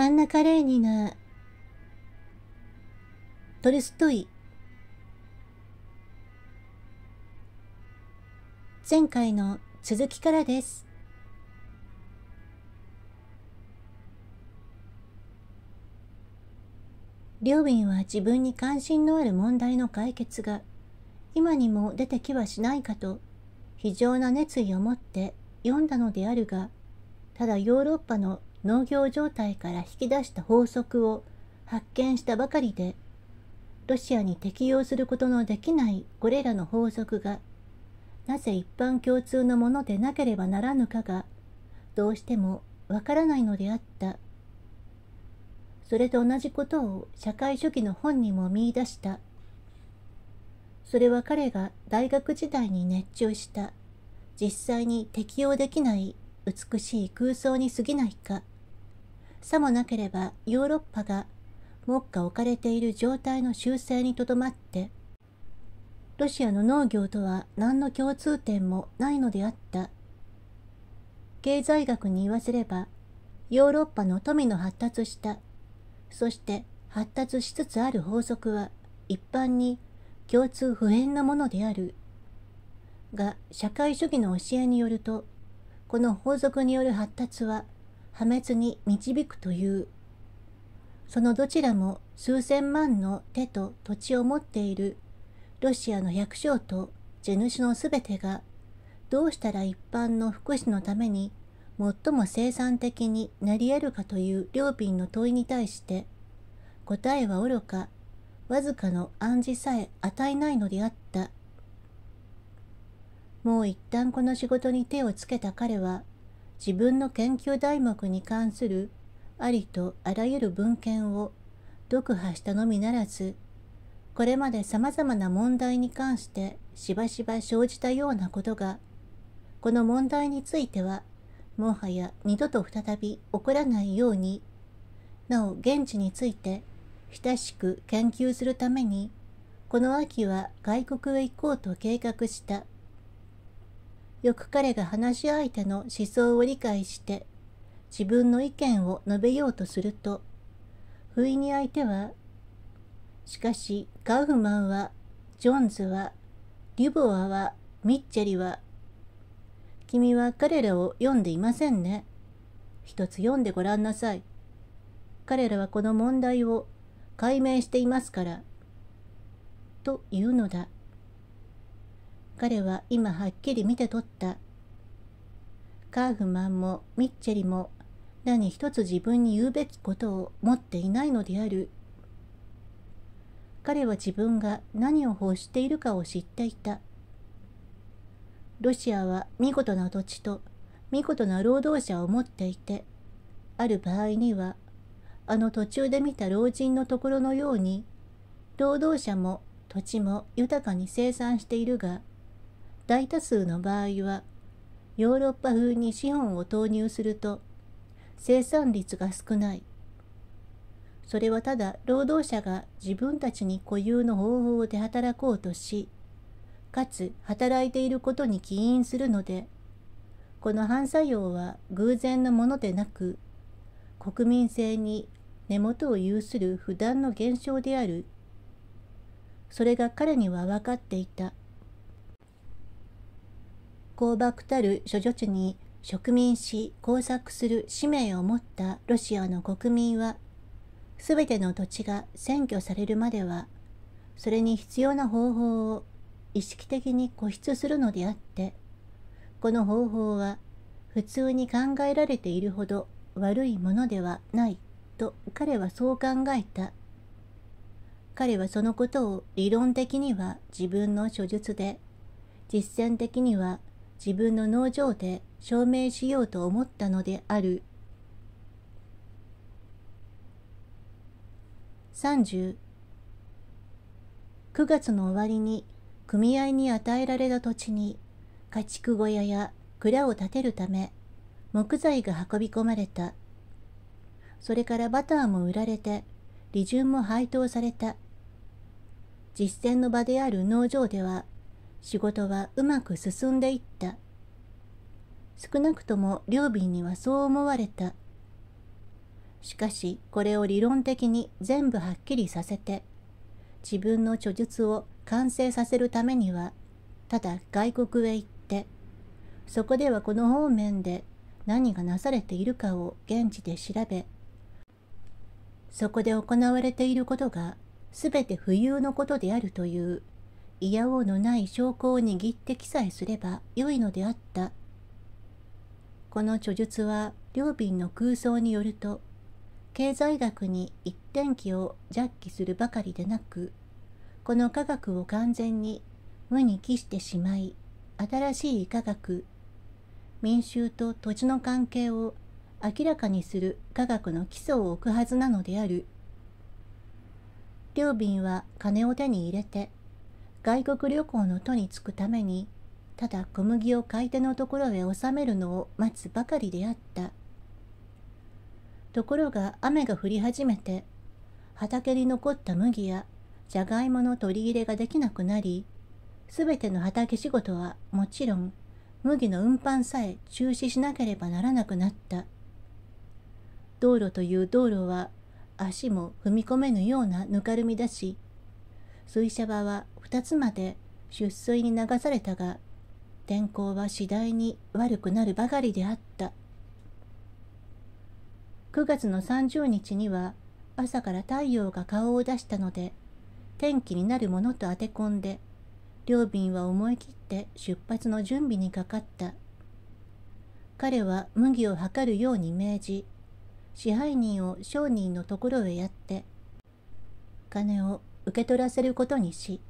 アンナ・カレーニナ、トルストイ。前回の続きからです。リョウィンは自分に関心のある問題の解決が今にも出てきはしないかと非常な熱意を持って読んだのであるがただヨーロッパの農業状態から引き出した法則を発見したばかりでロシアに適用することのできないこれらの法則がなぜ一般共通のものでなければならぬかがどうしてもわからないのであったそれと同じことを社会主義の本にも見いだしたそれは彼が大学時代に熱中した実際に適用できない美しい空想に過ぎないかさもなければヨーロッパが目下置かれている状態の修正にとどまってロシアの農業とは何の共通点もないのであった経済学に言わせればヨーロッパの富の発達したそして発達しつつある法則は一般に共通不変なものであるが社会主義の教えによるとこの法則による発達は破滅に導くという。そのどちらも数千万の手と土地を持っているロシアの百姓と地主のすべてがどうしたら一般の福祉のために最も生産的になり得るかという両品の問いに対して答えはおろかわずかの暗示さえ与えないのであったもう一旦この仕事に手をつけた彼は自分の研究題目に関するありとあらゆる文献を読破したのみならずこれまでさまざまな問題に関してしばしば生じたようなことがこの問題についてはもはや二度と再び起こらないようになお現地について親しく研究するためにこの秋は外国へ行こうと計画した。よく彼が話し相手の思想を理解して自分の意見を述べようとすると不意に相手はしかしカウフマンはジョンズはリュボアはミッチェリは君は彼らを読んでいませんね一つ読んでごらんなさい彼らはこの問題を解明していますからというのだ彼は今はっきり見て取った。カーフマンもミッチェリも何一つ自分に言うべきことを持っていないのである。彼は自分が何を欲しているかを知っていた。ロシアは見事な土地と見事な労働者を持っていて、ある場合には、あの途中で見た老人のところのように、労働者も土地も豊かに生産しているが、大多数の場合はヨーロッパ風に資本を投入すると生産率が少ない。それはただ労働者が自分たちに固有の方法で働こうとし、かつ働いていることに起因するので、この反作用は偶然のものでなく、国民性に根元を有する不断の現象である。それが彼には分かっていた。公ばくたる諸女地に植民し工作する使命を持ったロシアの国民は、すべての土地が占拠されるまでは、それに必要な方法を意識的に固執するのであって、この方法は普通に考えられているほど悪いものではないと彼はそう考えた。彼はそのことを理論的には自分の書術で、実践的には自分の農場で証明しようと思ったのである3 9月の終わりに組合に与えられた土地に家畜小屋や蔵を建てるため木材が運び込まれたそれからバターも売られて利潤も配当された実践の場である農場では仕事はうまく進んでいった少なくとも両便にはそう思われたしかしこれを理論的に全部はっきりさせて自分の著述を完成させるためにはただ外国へ行ってそこではこの方面で何がなされているかを現地で調べそこで行われていることが全て浮遊のことであるという嫌おうのない証拠を握って記載すればよいのであった。この著述は両瓶の空想によると、経済学に一点期を弱気するばかりでなく、この科学を完全に無に帰してしまい、新しい科学、民衆と土地の関係を明らかにする科学の基礎を置くはずなのである。両瓶は金を手に入れて外国旅行の都に着くためにただ小麦を買い手のところへ納めるのを待つばかりであったところが雨が降り始めて畑に残った麦やじゃがいもの取り入れができなくなりすべての畑仕事はもちろん麦の運搬さえ中止しなければならなくなった道路という道路は足も踏み込めぬようなぬかるみだし水車場は2つまで出水に流されたが天候は次第に悪くなるばかりであった9月の30日には朝から太陽が顔を出したので天気になるものと当て込んで両便は思い切って出発の準備にかかった彼は麦を測るように命じ支配人を商人のところへやって金を受け取らせることにし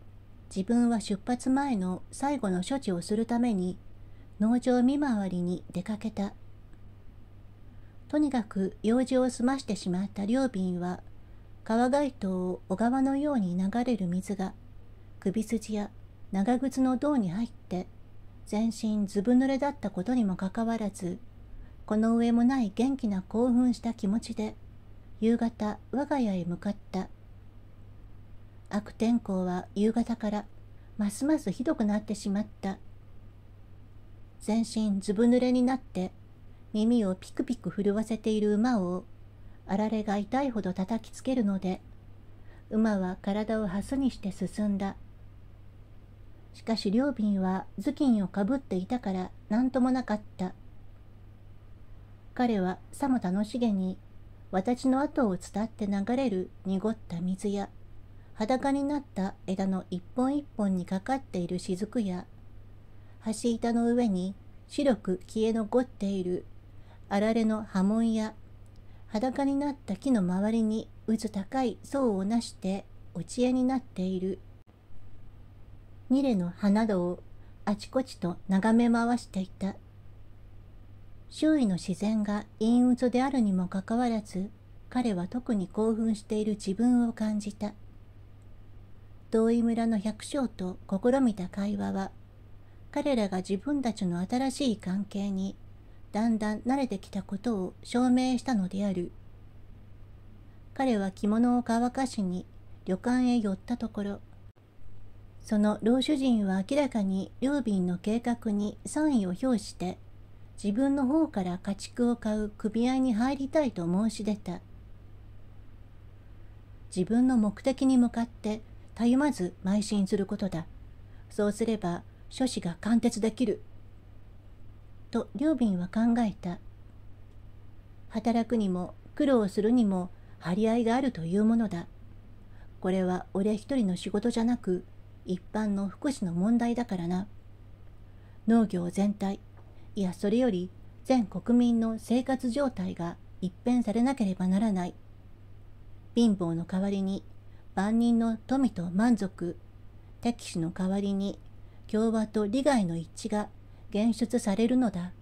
自分は出発前の最後の処置をするために農場見回りに出かけたとにかく用事を済ましてしまった両瓶は川街灯を小川のように流れる水が首筋や長靴の胴に入って全身ずぶ濡れだったことにもかかわらずこの上もない元気な興奮した気持ちで夕方我が家へ向かった悪天候は夕方からますますひどくなってしまった全身ずぶ濡れになって耳をピクピク震わせている馬をあられが痛いほど叩きつけるので馬は体をハスにして進んだしかし両瓶は頭巾をかぶっていたから何ともなかった彼はさも楽しげに私の後を伝って流れる濁った水や裸になった枝の一本一本にかかっている雫や橋板の上に白く消え残っているあられの波紋や裸になった木の周りに渦高い層をなして落ち絵になっているニレの葉などをあちこちと眺め回していた周囲の自然が陰鬱であるにもかかわらず彼は特に興奮している自分を感じた。遠い村の百姓と試みた会話は彼らが自分たちの新しい関係にだんだん慣れてきたことを証明したのである彼は着物を乾かしに旅館へ寄ったところその老主人は明らかに両便の計画に賛意を表して自分の方から家畜を買う組合に入りたいと申し出た自分の目的に向かってたゆまず邁進することだ。そうすれば諸子が貫徹できる。と劉敏は考えた。働くにも苦労するにも張り合いがあるというものだ。これは俺一人の仕事じゃなく一般の福祉の問題だからな。農業全体、いやそれより全国民の生活状態が一変されなければならない。貧乏の代わりに万人の富と満足敵視の代わりに共和と利害の一致が現出されるのだ